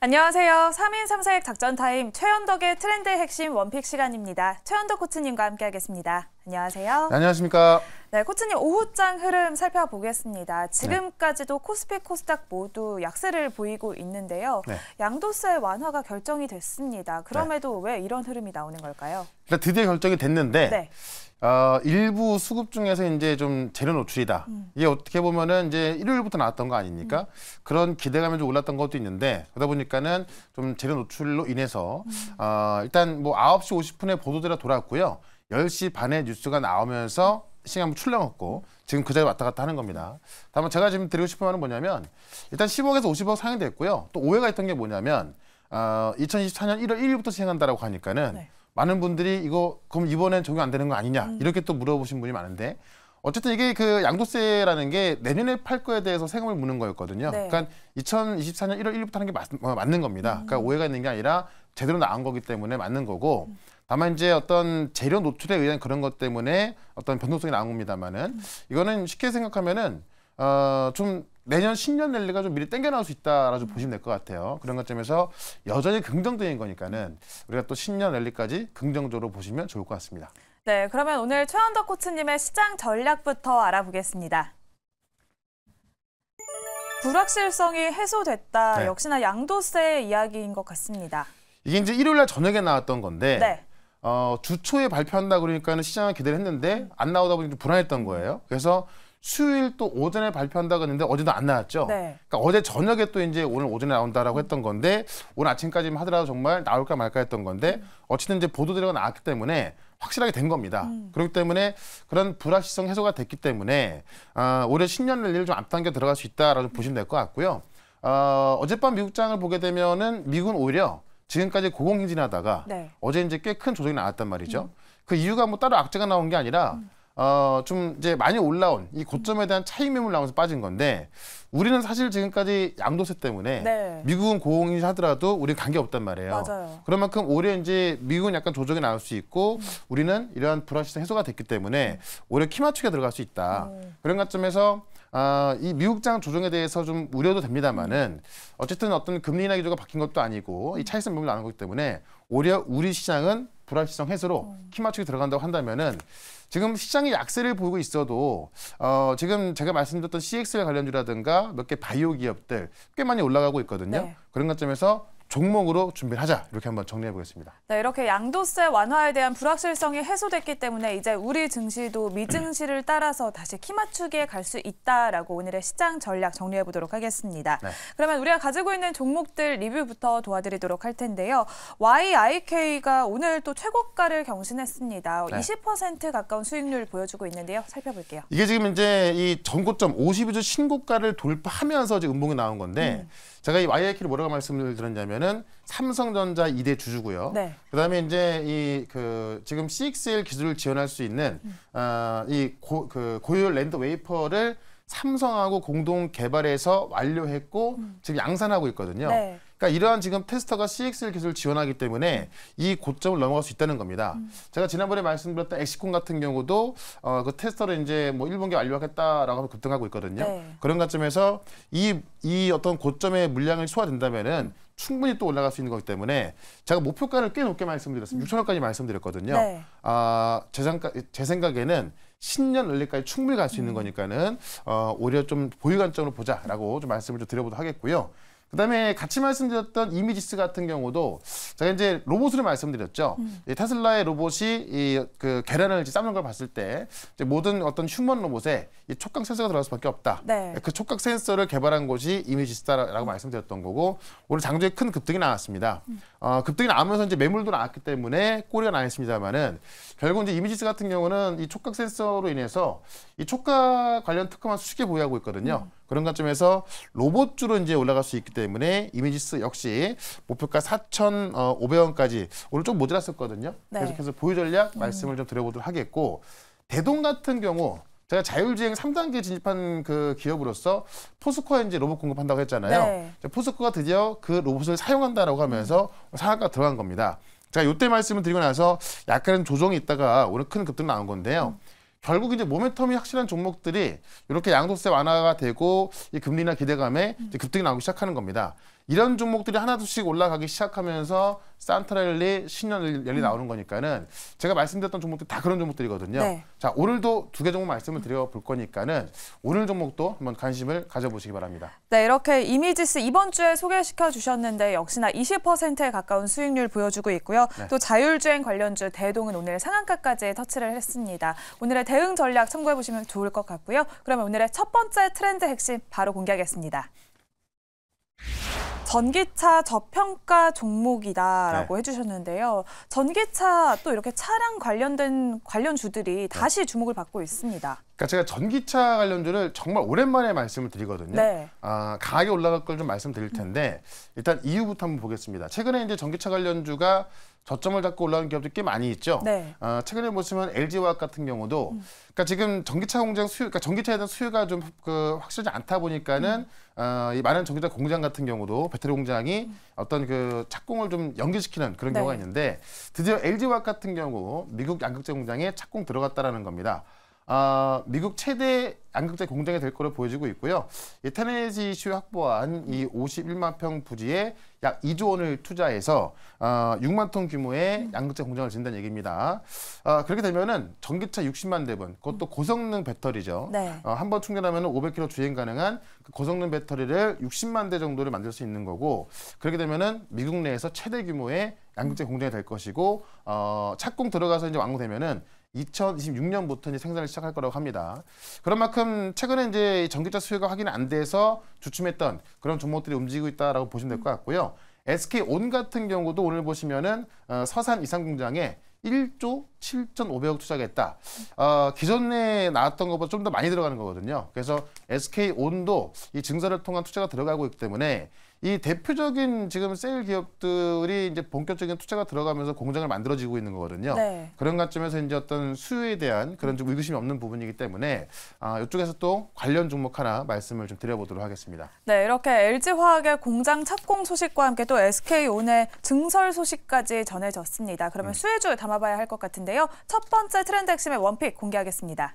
안녕하세요. 3인 3색 작전 타임 최현덕의 트렌드 핵심 원픽 시간입니다. 최현덕 코치님과 함께하겠습니다. 안녕하세요. 네, 안녕하십니까. 네, 코치님 오후장 흐름 살펴보겠습니다. 지금까지도 네. 코스피, 코스닥 모두 약세를 보이고 있는데요. 네. 양도세 완화가 결정이 됐습니다. 그럼에도 왜 이런 흐름이 나오는 걸까요? 일단 드디어 결정이 됐는데 네. 어, 일부 수급 중에서 이제 좀 재료 노출이다. 음. 이게 어떻게 보면은 이제 일요일부터 나왔던 거 아닙니까? 음. 그런 기대감이 좀 올랐던 것도 있는데 그러다 보니까는 좀 재료 노출로 인해서 음. 어, 일단 뭐아시 오십 분에 보도자료 돌았고요. 1 0시 반에 뉴스가 나오면서 시간 출렁었고 지금 그 자리 에 왔다 갔다 하는 겁니다. 다만 제가 지금 드리고 싶은 말은 뭐냐면 일단 10억에서 50억 상향됐고요. 또 오해가 있던 게 뭐냐면 어, 2024년 1월 1일부터 시행한다라고 하니까는 네. 많은 분들이 이거 그럼 이번엔 적용 안 되는 거 아니냐 음. 이렇게 또 물어보신 분이 많은데 어쨌든 이게 그 양도세라는 게 내년에 팔 거에 대해서 세금을 무는 거였거든요. 네. 그러니까 2024년 1월 1일부터 하는 게 맞, 어, 맞는 겁니다. 그러니까 음. 그러니까 오해가 있는 게 아니라 제대로 나온 거기 때문에 맞는 거고 다만 이제 어떤 재료 노출에 의한 그런 것 때문에 어떤 변동성이 나온 겁니다만은 이거는 쉽게 생각하면은 어, 좀 내년 신년 랠리가 좀 미리 땡겨 나올 수 있다라고 음. 보시면 될 것 같아요. 그런 것점에서 여전히 긍정적인 거니까는 우리가 또 신년 랠리까지 긍정적으로 보시면 좋을 것 같습니다. 네, 그러면 오늘 최원덕 코치님의 시장 전략부터 알아보겠습니다. 불확실성이 해소됐다. 네. 역시나 양도세 이야기인 것 같습니다. 이게 이제 일요일 날 저녁에 나왔던 건데 네. 어, 주초에 발표한다 그러니까시장을 기대를 했는데 안 나오다 보니 좀 불안했던 거예요. 그래서 수요일 또 오전에 발표한다고 했는데 어제도 안 나왔죠. 네. 그러니까 어제 저녁에 또 이제 오늘 오전에 나온다라고 했던 건데 오늘 아침까지 하더라도 정말 나올까 말까 했던 건데 음. 어쨌든 이제 보도들이 나왔기 때문에 확실하게 된 겁니다. 음. 그렇기 때문에 그런 불확실성 해소가 됐기 때문에 어, 올해 1 0년 랠리를 좀 앞당겨 들어갈 수 있다라고 음. 보시면 될 것 같고요. 어, 어젯밤 미국 장을 보게 되면은 미국은 오히려 지금까지 고공행진하다가 네. 어제 이제 꽤 큰 조정이 나왔단 말이죠. 음. 그 이유가 뭐 따로 악재가 나온 게 아니라 음. 어좀 이제 많이 올라온 이 고점에 음. 대한 차익 매물 나오면서 빠진 건데 우리는 사실 지금까지 양도세 때문에 네. 미국은 고공이 하더라도 우리 관계 없단 말이에요. 그런 만큼 오히 이제 미국은 약간 조정이 나올 수 있고 음. 우리는 이러한 불안시세 해소가 됐기 때문에 오히려 음. 키마추게 들어갈 수 있다. 음. 그런 관점에서 아, 이 미국장 조정에 대해서 좀 우려도 됩니다만은 어쨌든 어떤 금리 인하 기조가 바뀐 것도 아니고 이 차이성 부분을 나는 거기 때문에 오히려 우리 시장은 불확실성 해소로 음. 키 맞추기 들어간다고 한다면은 지금 시장이 약세를 보이고 있어도 어 지금 제가 말씀드렸던 CX 관련주라든가 몇 개 바이오 기업들 꽤 많이 올라가고 있거든요. 네. 그런 관점에서 종목으로 준비를 하자 이렇게 한번 정리해 보겠습니다. 네, 이렇게 양도세 완화에 대한 불확실성이 해소됐기 때문에 이제 우리 증시도 미증시를 따라서 다시 키맞추기에 갈 수 있다라고 오늘의 시장 전략 정리해 보도록 하겠습니다. 네. 그러면 우리가 가지고 있는 종목들 리뷰부터 도와드리도록 할 텐데요. YIK가 오늘 또 최고가를 경신했습니다. 네. 20% 가까운 수익률 보여주고 있는데요. 살펴볼게요. 이게 지금 이제 이 전고점 52주 신고가를 돌파하면서 지금 음봉이 나온 건데 음. 제가 이 YIK를 뭐라고 말씀을 드렸냐면 보면은 삼성전자 2대 주주고요. 네. 그다음에 이제 이 그 지금 CXL 기술을 지원할 수 있는 음. 어, 아, 이그 고효 랜드 웨이퍼를 삼성하고 공동 개발해서 완료했고 음. 지금 양산하고 있거든요. 네. 그러니까 이러한 지금 테스터가 CXL 기술을 지원하기 때문에 음. 이 고점을 넘어갈 수 있다는 겁니다. 음. 제가 지난번에 말씀드렸던 엑시콘 같은 경우도 어, 그 테스터를 이제 뭐 1분기 완료하겠다라고 하면 급등하고 있거든요. 네. 그런 관점에서 이, 이 어떤 고점의 물량이 소화된다면은 충분히 또 올라갈 수 있는 거기 때문에 제가 목표가를 꽤 높게 말씀드렸습니다. 음. 6천 억까지 말씀드렸거든요. 네. 아, 제, 생각, 제 생각에는 10년 연례까지 충분히 갈 수 있는 음. 거니까는 어, 오히려 좀 보유 관점으로 보자라고 좀 말씀을 좀 드려보도록 하겠고요. 그다음에 같이 말씀드렸던 이미지스 같은 경우도 제가 이제 로봇으로 말씀드렸죠. 음. 테슬라의 로봇이 이 그 계란을 삶는 걸 봤을 때 모든 어떤 휴먼 로봇에 이 촉각 센서가 들어갈 수밖에 없다. 네. 그 촉각 센서를 개발한 곳이 이미지스다라고 음. 말씀드렸던 거고 오늘 장중에 큰 급등이 나왔습니다. 음. 어, 급등이 나면서 이제 매물도 나왔기 때문에 꼬리가 나 있습니다만은 결국 이제 이미지스 같은 경우는 이 촉각 센서로 인해서 이 촉각 관련 특허만 수십 개 보유하고 있거든요. 음. 그런 관점에서 로봇주로 이제 올라갈 수 있기 때문에 이미지스 역시 목표가 4,500원까지 오늘 좀 모자랐었거든요. 네. 계속해서 보유 전략 음. 말씀을 음. 좀 드려보도록 하겠고 대동 같은 경우 제가 자율주행 3단계 진입한 그 기업으로서 포스코에 이제 로봇 공급한다고 했잖아요. 네. 포스코가 드디어 그 로봇을 사용한다라고 하면서 음. 상한가 들어간 겁니다. 제가 요때 말씀을 드리고 나서 약간은 조정이 있다가 오늘 큰 급등 나온 건데요. 음. 결국 이제 모멘텀이 확실한 종목들이 이렇게 양도세 완화가 되고 이 금리나 기대감에 음. 급등이 나오기 시작하는 겁니다. 이런 종목들이 하나둘씩 올라가기 시작하면서 산트랄리 신년 열리 음. 나오는 거니까는 제가 말씀드렸던 종목들 다 그런 종목들이거든요. 네. 자 오늘도 두 개 종목 말씀을 드려볼 거니까는 오늘 종목도 한번 관심을 가져보시기 바랍니다. 네 이렇게 이미지스 이번 주에 소개시켜 주셨는데 역시나 20%에 가까운 수익률 보여주고 있고요. 네. 또 자율주행 관련주 대동은 오늘 상한가까지 터치를 했습니다. 오늘의 대응 전략 참고해 보시면 좋을 것 같고요. 그러면 오늘의 첫 번째 트렌드 핵심 바로 공개하겠습니다. 전기차 저평가 종목이다라고 네. 해주셨는데요. 전기차 또 이렇게 차량 관련된 관련주들이 네. 다시 네. 주목을 받고 있습니다. 그러니까 제가 전기차 관련주를 정말 오랜만에 말씀을 드리거든요. 네. 아, 강하게 올라갈 걸 좀 말씀드릴 텐데 일단 이유부터 한번 보겠습니다. 최근에 이제 전기차 관련주가 저점을 잡고 올라오는 기업도꽤 많이 있죠. 네. 어, 최근에 보시면 LG화학 같은 경우도 음. 그러니까 지금 전기차 공장 수요, 그러니까 전기차에 대한 수요가 좀그 확실하지 않다 보니까는 음. 어, 이 많은 전기차 공장 같은 경우도 배터리 공장이 음. 어떤 그 착공을 좀 연기시키는 그런 네. 경우가 있는데 드디어 LG화학 같은 경우 미국 양극재 공장에 착공 들어갔다라는 겁니다. 아, 미국 최대 양극재 공장이 될 것으로 보여지고 있고요. 이 테네시 이슈 확보한 이 51만 평 부지에 약 2조 원을 투자해서 어, 아, 6만 톤 규모의 양극재 공장을 짓는다는 얘기입니다. 어, 그렇게 되면은 전기차 60만 대분, 그것도 고성능 배터리죠. 네. 어, 한 번 충전하면 500km 주행 가능한 그 고성능 배터리를 60만 대 정도를 만들 수 있는 거고 그렇게 되면은 미국 내에서 최대 규모의 양극재 공장이 될 것이고 어, 착공 들어가서 이제 완공되면은 2026년부터 이제 생산을 시작할 거라고 합니다. 그런 만큼 최근에 이제 전기차 수요가 확인안 돼서 주춤했던 그런 종목들이 움직이고 있다라고 보시면 될 것 같고요. SK 온 같은 경우도 오늘 보시면은 어, 서산 이상 공장에 1조 7,500억 투자했다. 어, 기존에 나왔던 것보다 좀 더 많이 들어가는 거거든요. 그래서 SK 온도 이 증설을 통한 투자가 들어가고 있기 때문에 이 대표적인 지금 세일 기업들이 이제 본격적인 투자가 들어가면서 공장을 만들어지고 있는 거거든요. 네. 그런 관점에서 이제 어떤 수요에 대한 그런 좀 의구심이 없는 부분이기 때문에 아, 이쪽에서 또 관련 종목 하나 말씀을 좀 드려보도록 하겠습니다. 네, 이렇게 LG화학의 공장 착공 소식과 함께 또 SK온의 증설 소식까지 전해졌습니다. 그러면 음. 수혜주에 담아봐야 할 것 같은데요. 첫 번째 트렌드 핵심의 원픽 공개하겠습니다.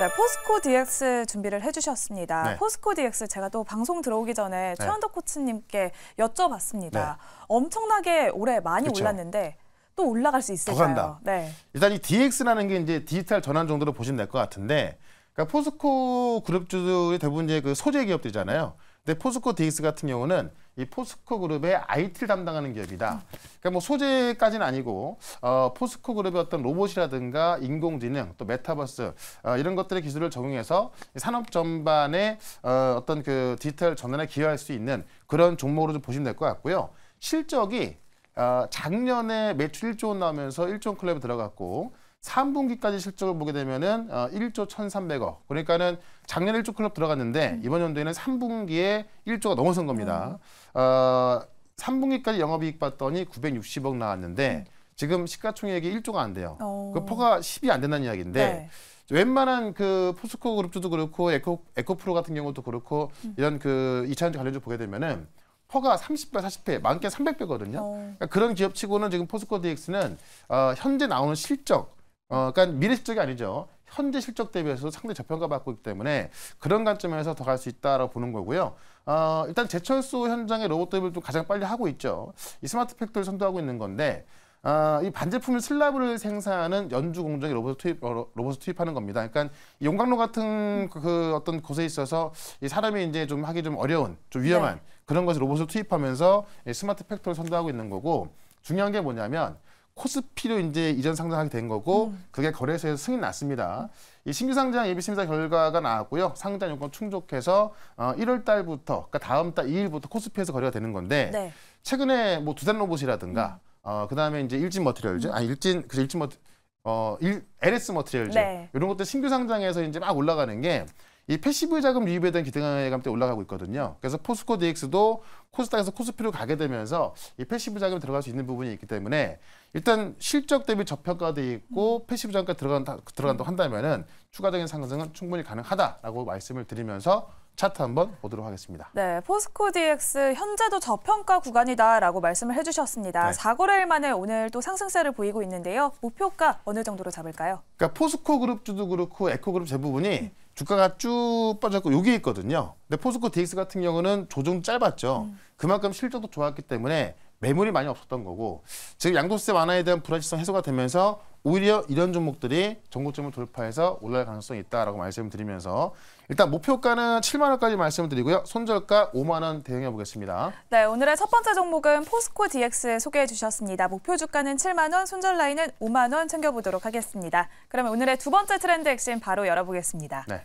네, 포스코 DX 준비를 해주셨습니다. 네. 포스코 DX 제가 또 방송 들어오기 전에 네. 최현덕 코치님께 여쭤봤습니다. 네. 엄청나게 올해 많이 그쵸. 올랐는데 또 올라갈 수 있을까요? 더 간다. 네. 일단 이 DX라는 게 이제 디지털 전환 정도로 보시면 될 것 같은데 그러니까 포스코 그룹주들이 대부분 이제 그 소재 기업들이잖아요. 근데 포스코 DX 같은 경우는 이 포스코 그룹의 IT를 담당하는 기업이다. 그러니까 뭐 소재까지는 아니고 어, 포스코 그룹의 어떤 로봇이라든가 인공지능 또 메타버스 어, 이런 것들의 기술을 적용해서 산업 전반에 어, 어떤 그 디지털 전환에 기여할 수 있는 그런 종목으로 좀 보시면 될 것 같고요. 실적이 어, 작년에 매출 1조 원 나오면서 1조 원 클럽에 들어갔고 3분기까지 실적을 보게 되면은 어, 1조 1,300억. 그러니까는 작년 1조 클럽 들어갔는데 음. 이번 연도에는 3분기에 1조가 넘어선 겁니다. 음. 어, 3분기까지 영업이익 봤더니 960억 나왔는데 음. 지금 시가총액이 1조가 안 돼요. 오. 어. 그 퍼가 10이 안 된다는 이야기인데 네. 웬만한 그 포스코 그룹주도 그렇고 에코, 에코프로 같은 경우도 그렇고 음. 이런 그 2차전지 관련주 보게 되면은 퍼가 30배, 40배, 많게 300배거든요. 어. 그러니까 그런 기업 치고는 지금 포스코 DX는 어, 현재 나오는 실적, 어, 그러니까 미래 실적이 아니죠. 현재 실적 대비해서 상대 저평가 받고 있기 때문에 그런 관점에서 더 갈 수 있다라고 보는 거고요. 어, 일단 제철소 현장의 로봇 도입을 또 가장 빨리 하고 있죠. 이 스마트 팩토를 선도하고 있는 건데 어, 이 반제품인 슬라브를 생산하는 연주 공정에 로봇을, 투입, 어, 로봇을 투입하는 겁니다. 그러니까 용광로 같은 그, 그 어떤 곳에 있어서 이 사람이 이제 좀 하기 좀 어려운, 좀 위험한 네. 그런 것을 로봇을 투입하면서 스마트 팩토를 선도하고 있는 거고 중요한 게 뭐냐면 코스피로 이제 이전 상장하게 된 거고 음. 그게 거래소에서 승인 났습니다. 이 신규 상장 예비 심사 결과가 나왔고요. 상장 요건 충족해서 어 1월 달부터 그러니까 다음 달 2일부터 코스피에서 거래가 되는 건데 네. 최근에 뭐 두산 로봇이라든가 음. 어 그다음에 이제 일진 머티리얼즈 음. 아 일진 그 일진 머티 어 일, LS 머티리얼즈 네. 이런 것들 신규 상장에서 이제 막 올라가는 게이 패시브 자금 유입에 대한 기대감 때 올라가고 있거든요. 그래서 포스코 DX도 코스닥에서 코스피로 가게 되면서 이 패시브 자금 들어갈 수 있는 부분이 있기 때문에 일단 실적 대비 저평가돼 있고 음. 패시브 자금까지 들어간다 들어간다 음. 한다면은 추가적인 상승은 충분히 가능하다라고 말씀을 드리면서 차트 한번 보도록 하겠습니다. 네, 포스코 DX 현재도 저평가 구간이다라고 말씀을 해주셨습니다. 네. 4거래일 만에 오늘 또 상승세를 보이고 있는데요. 목표가 어느 정도로 잡을까요? 그러니까 포스코 그룹주도 그렇고 에코그룹 대부분이 음. 주가가 쭉 빠졌고 여기 있거든요. 근데 포스코 DX 같은 경우는 조정 짧았죠. 음. 그만큼 실적도 좋았기 때문에 매물이 많이 없었던 거고 즉 양도세 완화에 대한 불확실성 해소가 되면서 오히려 이런 종목들이 전고점을 돌파해서 올라갈 가능성이 있다라고 말씀드리면서 을 일단 목표가는 7만 원까지 말씀드리고요. 을 손절가 5만 원 대응해 보겠습니다. 네, 오늘의 첫 번째 종목은 포스코 DX 소개해 주셨습니다. 목표 주가는 7만 원, 손절 라인은 5만 원 챙겨보도록 하겠습니다. 그러면 오늘의 두 번째 트렌드 핵심 바로 열어보겠습니다. 네.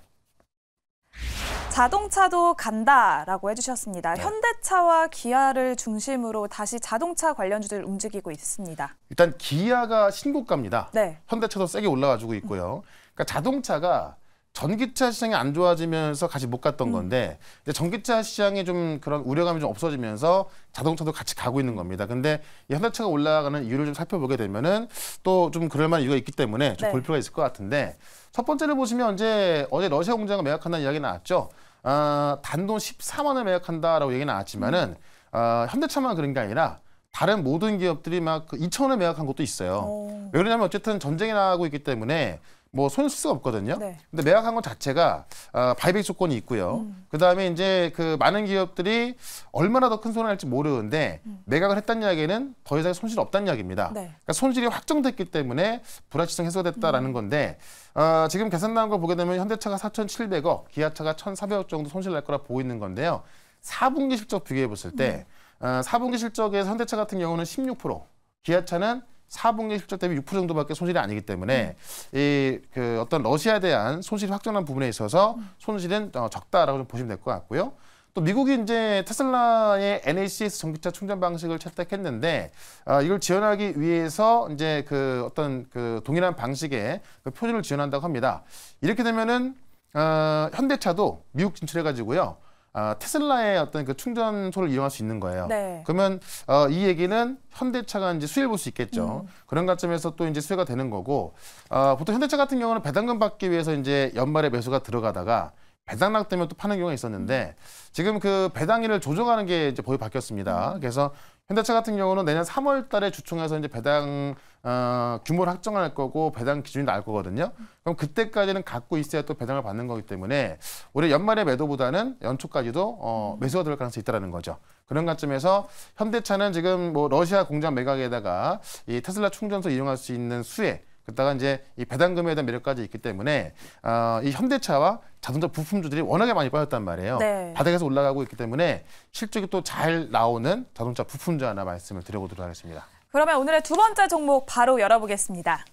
자동차도 간다라고 해주셨습니다. 네. 현대차와 기아를 중심으로 다시 자동차 관련주들 움직이고 있습니다. 일단 기아가 신고가입니다. 네. 현대차도 세게 올라가지고 있고요. 그러니까 자동차가 전기차 시장이 안 좋아지면서 같이 못 갔던 음. 건데 이제 전기차 시장에 좀 그런 우려감이 좀 없어지면서 자동차도 같이 가고 있는 겁니다. 근데 이 현대차가 올라가는 이유를 좀 살펴보게 되면은 또 좀 그럴 만한 이유가 있기 때문에 좀볼 네. 필요가 있을 것 같은데 첫 번째를 보시면 이제 어제 러시아 공장을 매각한다는 이야기 나왔죠. 아, 단돈 14만을 매각한다라고 얘기 나왔지만은 음. 아, 현대차만 그런 게 아니라 다른 모든 기업들이 막 그 2천을 매각한 것도 있어요. 오. 왜 그러냐면 어쨌든 전쟁이 나고 있기 때문에 뭐손쓸 수가 없거든요. 네. 근데 매각한 것 자체가 어, 아, 바이백 조건이 있고요. 음. 그다음에 이제 그 많은 기업들이 얼마나 더 큰 손을 할지 모르는데 음. 매각을 했다는 이야기는 더 이상 손실 없다는 이야기입니다. 네. 그러니까 손실이 확정됐기 때문에 불확실성 해소가 됐다라는 음. 건데 어, 지금 계산 나온 걸 보게 되면 현대차가 4,700억, 기아차가 1,400억 정도 손실 날 거라 보이는 건데요. 4분기 실적 비교해 봤을 때 음. 어, 아, 4분기 실적에 현대차 같은 경우는 16%, 기아차는 4분기 실적 대비 6% 정도밖에 손실이 아니기 때문에 음. 이그 어떤 러시아에 대한 손실 확정한 부분에 있어서 손실은 어, 적다라고 좀 보시면 될 것 같고요. 또 미국이 이제 테슬라의 NACS 전기차 충전 방식을 채택했는데 아, 이걸 지원하기 위해서 이제 그 어떤 그 동일한 방식의 그 표준을 지원한다고 합니다. 이렇게 되면은 어, 현대차도 미국 진출해가지고요. 어, 테슬라의 어떤 그 충전소를 이용할 수 있는 거예요. 네. 그러면 어, 이 얘기는 현대차가 이제 수혜를 볼 수 있겠죠. 음. 그런 관점에서 또 이제 수혜가 되는 거고 어, 보통 현대차 같은 경우는 배당금 받기 위해서 이제 연말에 매수가 들어가다가 배당락 때문에 또 파는 경우가 있었는데 음. 지금 그 배당일을 조정하는 게 이제 거의 바뀌었습니다. 음. 그래서 현대차 같은 경우는 내년 3월 달에 주총에서 이제 배당 어, 규모를 확정할 거고 배당 기준이 나올 거거든요. 그럼 그때까지는 갖고 있어야 또 배당을 받는 거기 때문에 올해 연말에 매도보다는 연초까지도 어, 매수가 들어갈 가능성이 있다는 거죠. 그런 관점에서 현대차는 지금 뭐 러시아 공장 매각에다가 이 테슬라 충전소 이용할 수 있는 수혜 그러다가 이제 이 배당금에 대한 매력까지 있기 때문에 어, 이 현대차와 자동차 부품주들이 워낙에 많이 빠졌단 말이에요. 네. 바닥에서 올라가고 있기 때문에 실적이 또 잘 나오는 자동차 부품주 하나 말씀을 드려보도록 하겠습니다. 그러면 오늘의 두 번째 종목 바로 열어보겠습니다.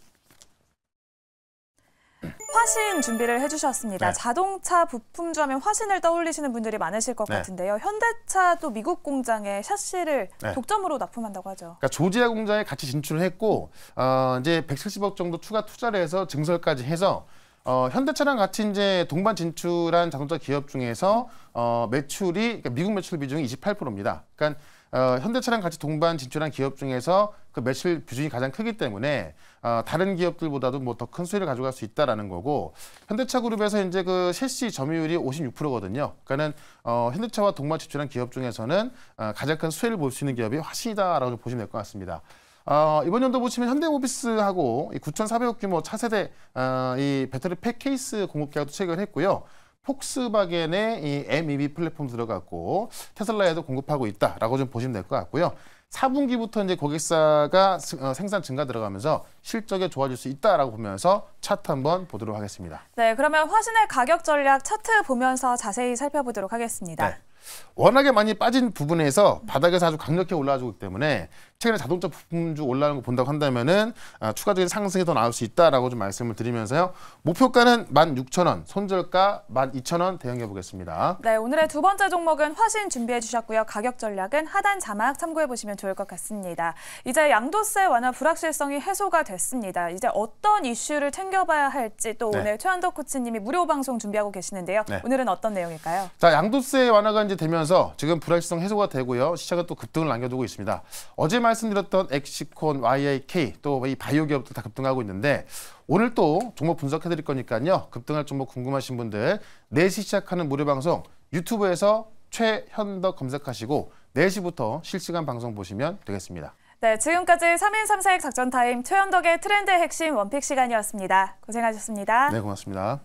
화신 준비를 해주셨습니다. 네. 자동차 부품점에 화신을 떠올리시는 분들이 많으실 것 네. 같은데요. 현대차도 미국 공장에 샷시를 네. 독점으로 납품한다고 하죠. 그러니까 조지아 공장에 같이 진출을 했고 어, 이제 170억 정도 추가 투자를 해서 증설까지 해서 어, 현대차랑 같이 이제 동반 진출한 자동차 기업 중에서 어, 매출이 그러니까 미국 매출 비중이 28%입니다. 그러니까 어, 현대차랑 같이 동반 진출한 기업 중에서 그 매출 비중이 가장 크기 때문에 어, 다른 기업들보다도 뭐 더 큰 수혜를 가져갈 수 있다라는 거고 현대차 그룹에서 이제 그 실시 점유율이 56%거든요. 그러니까는 어, 현대차와 동반 진출한 기업 중에서는 어, 가장 큰 수혜를 볼 수 있는 기업이 화신이다라고 보시면 될 것 같습니다. 어, 이번 연도 보시면 현대모비스하고 9,400억 규모 차세대 어, 이 배터리 팩 케이스 공급 계약도 체결했고요. 폭스바겐의 이 MEB 플랫폼 들어갔고 테슬라에도 공급하고 있다라고 좀 보시면 될 것 같고요. 4분기부터 이제 고객사가 어, 생산 증가 들어가면서 실적이 좋아질 수 있다라고 보면서 차트 한번 보도록 하겠습니다. 네, 그러면 화신의 가격 전략 차트 보면서 자세히 살펴보도록 하겠습니다. 네. 워낙에 많이 빠진 부분에서 바닥에서 아주 강력히 올라와주기 때문에 최근에 자동차 부품주 올라가는 거 본다고 한다면은 아, 추가적인 상승이 더 나올 수 있다라고 좀 말씀을 드리면서요. 목표가는 16,000원, 손절가 12,000원 대응해 보겠습니다. 네, 오늘의 두 번째 종목은 화신 준비해 주셨고요. 가격 전략은 하단 자막 참고해 보시면 좋을 것 같습니다. 이제 양도세 완화 불확실성이 해소가 됐습니다. 이제 어떤 이슈를 챙겨봐야 할지 또 네. 오늘 최한덕 코치님이 무료 방송 준비하고 계시는데요. 네. 오늘은 어떤 내용일까요? 자, 양도세 완화가 시제 되면서 지금 불확실성 해소가 되고요. 시차가 또 급등을 남겨두고 있습니다. 어제 말씀드렸던 엑시콘, YAK, 또 이 바이오 기업도 다 급등하고 있는데 오늘 또 종목 분석해드릴 거니까요. 급등할 종목 궁금하신 분들 4시 시작하는 무료방송 유튜브에서 최현덕 검색하시고 4시부터 실시간 방송 보시면 되겠습니다. 네, 지금까지 3인 3색 작전타임 최현덕의 트렌드 핵심 원픽 시간이었습니다. 고생하셨습니다. 네, 고맙습니다.